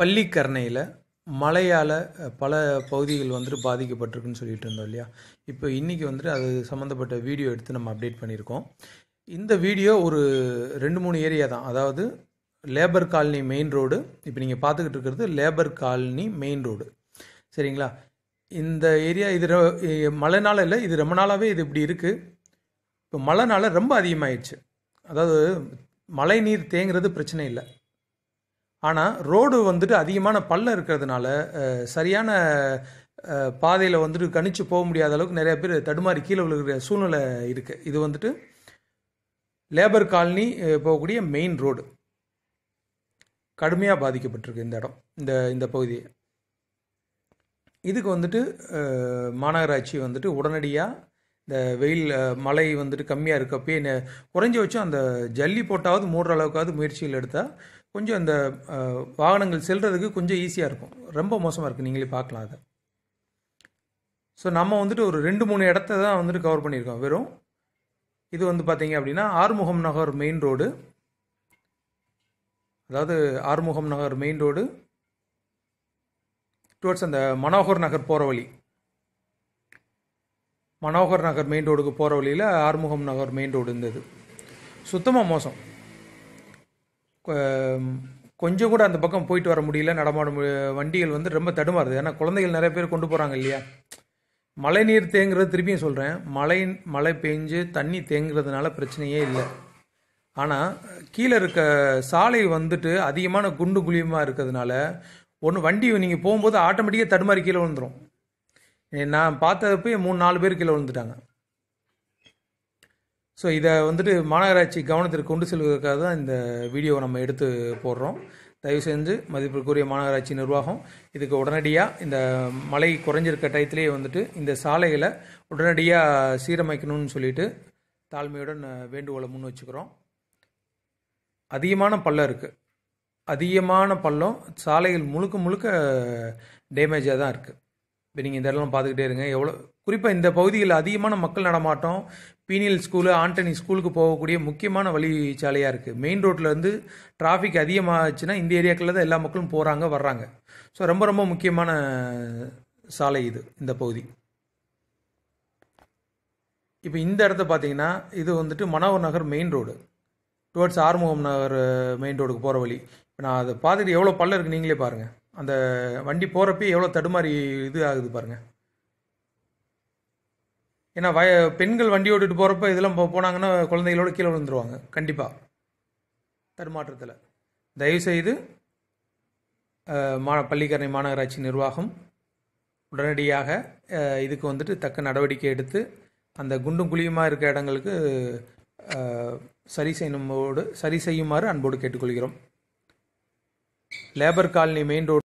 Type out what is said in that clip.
பள்ளிக்கரணையில் மழையால் பல பகுதிகள் வந்துட்டு பாதிக்கப்பட்டிருக்குன்னு சொல்லிட்டு இருந்தோம் இல்லையா இப்போ இன்றைக்கி வந்துட்டு அது சம்மந்தப்பட்ட வீடியோ எடுத்து நம்ம அப்டேட் பண்ணியிருக்கோம் இந்த வீடியோ ஒரு ரெண்டு மூணு ஏரியா தான் அதாவது லேபர் காலனி மெயின் ரோடு இப்போ நீங்கள் பார்த்துக்கிட்டு இருக்கிறது லேபர் காலனி மெயின் ரோடு சரிங்களா இந்த ஏரியா இது மழை இல்லை இது ரொம்ப நாளாகவே இது இப்படி இருக்குது இப்போ மழைனால ரொம்ப அதிகமாகிடுச்சு அதாவது மழை நீர் தேங்குறது பிரச்சனை இல்லை ஆனால் ரோடு வந்துட்டு அதிகமான பள்ளம் இருக்கிறதுனால சரியான பாதையில் வந்துட்டு கணிச்சு போக முடியாத அளவுக்கு நிறைய பேர் தடுமாறி கீழே விழுகிற சூழ்நிலை இருக்குது இது வந்துட்டு லேபர் காலனி போகக்கூடிய மெயின் ரோடு கடுமையாக பாதிக்கப்பட்டிருக்கு இந்த இடம் இந்த இந்த பகுதி இதுக்கு வந்துட்டு மாநகராட்சி வந்துட்டு உடனடியாக இந்த வெயில் மழை வந்துட்டு கம்மியாக இருக்கப்பயே குறைஞ்ச வச்சும் அந்த ஜல்லி போட்டாவது மூடுற அளவுக்காவது முயற்சிகள் எடுத்தால் கொஞ்சம் அந்த வாகனங்கள் செல்கிறதுக்கு கொஞ்சம் ஈஸியாக இருக்கும் ரொம்ப மோசமாக இருக்குது நீங்களே பார்க்கலாம் அதை ஸோ நம்ம வந்துட்டு ஒரு ரெண்டு மூணு இடத்த தான் வந்துட்டு கவர் பண்ணியிருக்கோம் வெறும் இது வந்து பார்த்தீங்க அப்படின்னா ஆறுமுகம் நகர் மெயின் ரோடு அதாவது Arumugam Nagar main road towards அந்த மனோகர் நகர் போகிற வழி மனோகர் நகர் மெயின் ரோடுக்கு போகிற வழியில் ஆறுமுகம் நகர் மெயின் ரோடு இருந்தது சுத்தமாக மோசம் கொஞ்சம் கூட அந்த பக்கம் போயிட்டு வர முடியல நடமாட வண்டிகள் வந்து ரொம்ப தடுமாறுது ஏன்னா குழந்தைகள் நிறைய பேர் கொண்டு போகிறாங்க இல்லையா மழை நீர் தேங்குறது திருப்பியும் சொல்கிறேன் மழை மழை பெஞ்சு தண்ணி தேங்குறதுனால பிரச்சனையே இல்லை ஆனால் கீழே இருக்க சாலை வந்துட்டு அதிகமான குண்டு குழியமாக இருக்கிறதுனால ஒன்று வண்டி நீங்கள் போகும்போது ஆட்டோமேட்டிக்காக தடுமாறி கீழே விழுந்துடும் நான் பார்த்தப்போ மூணு நாலு பேர் கீழே விழுந்துட்டாங்க ஸோ இதை வந்துட்டு மாநகராட்சி கவனத்திற்கு கொண்டு செல்வதற்காக தான் இந்த வீடியோவை நம்ம எடுத்து போடுறோம் தயவு செஞ்சு மதிப்பிற்குரிய மாநகராட்சி நிர்வாகம் இதுக்கு உடனடியாக இந்த மழை குறைஞ்சிருக்க டயத்திலேயே வந்துட்டு இந்த சாலைகளை உடனடியாக சீரமைக்கணும்னு சொல்லிட்டு தாழ்மையுடன் வேண்டுகோளை முன் வச்சுக்கிறோம் அதிகமான பள்ளம் இருக்குது அதிகமான பள்ளம் சாலைகள் முழுக்க முழுக்க டேமேஜாக தான் இருக்குது இப்போ நீங்கள் இந்த இடம்லாம் பார்த்துக்கிட்டே இருங்க எவ்வளோ குறிப்பாக இந்த பகுதியில் அதிகமான மக்கள் நடமாட்டம் பீனியல் ஸ்கூலு ஆண்டனி ஸ்கூலுக்கு போகக்கூடிய முக்கியமான வழிச்சாலையாக இருக்குது மெயின் ரோட்லேருந்து டிராஃபிக் அதிகமாகச்சுன்னா இந்த ஏரியாக்களில் தான் எல்லா மக்களும் போகிறாங்க வர்றாங்க ஸோ ரொம்ப ரொம்ப முக்கியமான சாலை இது இந்த பகுதி இப்போ இந்த இடத்த பார்த்தீங்கன்னா இது வந்துட்டு Manohar Nagar main road towards Arumugam Nagar main ரோடுக்கு போகிற வழி இப்போ நான் அதை பார்த்துட்டு எவ்வளோ பள்ளம் இருக்குது நீங்களே பாருங்கள் அந்த வண்டி போகிறப்பே எவ்வளோ தடுமாறி இது ஆகுது பாருங்கள் ஏன்னா வய பெண்கள் வண்டி ஓட்டிட்டு போகிறப்ப இதெல்லாம் போ போனாங்கன்னா குழந்தைகளோட கீழே விழுந்துருவாங்க கண்டிப்பாக தடுமாற்றத்தில் தயவுசெய்து மா பள்ளிக்கரணை மாநகராட்சி நிர்வாகம் உடனடியாக இதுக்கு வந்துட்டு தக்க நடவடிக்கை எடுத்து அந்த குண்டும் குழியுமாக இருக்கிற இடங்களுக்கு சரி செய்யணும் சரி செய்யுமாறு அன்போடு கேட்டுக்கொள்கிறோம் லேபர் காலனி மெயின் ரோடு